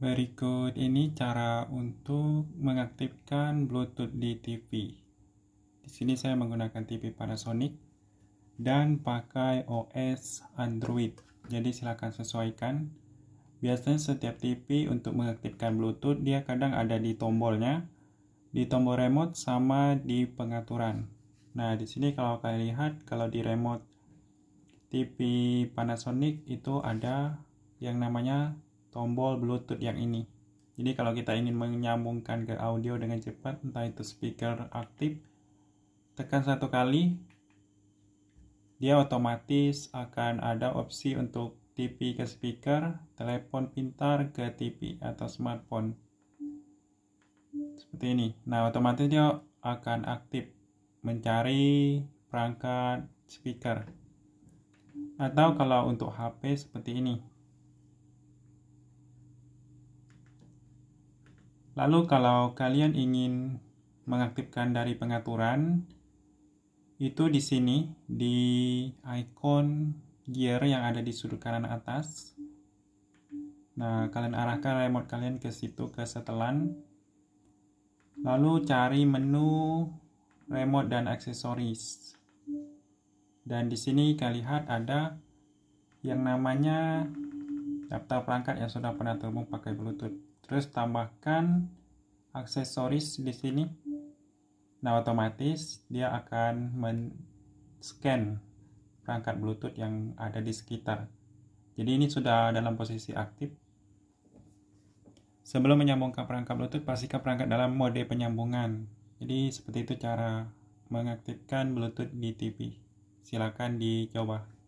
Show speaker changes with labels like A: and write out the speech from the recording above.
A: Berikut ini cara untuk mengaktifkan Bluetooth di TV. Di sini saya menggunakan TV Panasonic dan pakai OS Android. Jadi silakan sesuaikan. Biasanya setiap TV untuk mengaktifkan Bluetooth dia kadang ada di tombolnya, di tombol remote sama di pengaturan. Nah, di sini kalau kalian lihat kalau di remote TV Panasonic itu ada yang namanya tombol Bluetooth yang ini. Jadi kalau kita ingin menyambungkan ke audio dengan cepat, entah itu speaker aktif, tekan satu kali, dia otomatis akan ada opsi untuk TV ke speaker, telepon pintar ke TV atau smartphone. Seperti ini. Nah, otomatis dia akan aktif mencari perangkat speaker. Atau kalau untuk HP seperti ini. Lalu kalau kalian ingin mengaktifkan dari pengaturan itu di sini di icon gear yang ada di sudut kanan atas. Nah, kalian arahkan remote kalian ke situ ke setelan. Lalu cari menu remote dan aksesoris. Dan di sini kalian lihat ada yang namanya daftar perangkat yang sudah pernah terhubung pakai Bluetooth. Terus tambahkan aksesoris di sini. Nah, otomatis dia akan men-scan perangkat Bluetooth yang ada di sekitar. Jadi ini sudah dalam posisi aktif. Sebelum menyambungkan perangkat Bluetooth, pastikan perangkat dalam mode penyambungan. Jadi seperti itu cara mengaktifkan Bluetooth di TV. Silakan dicoba.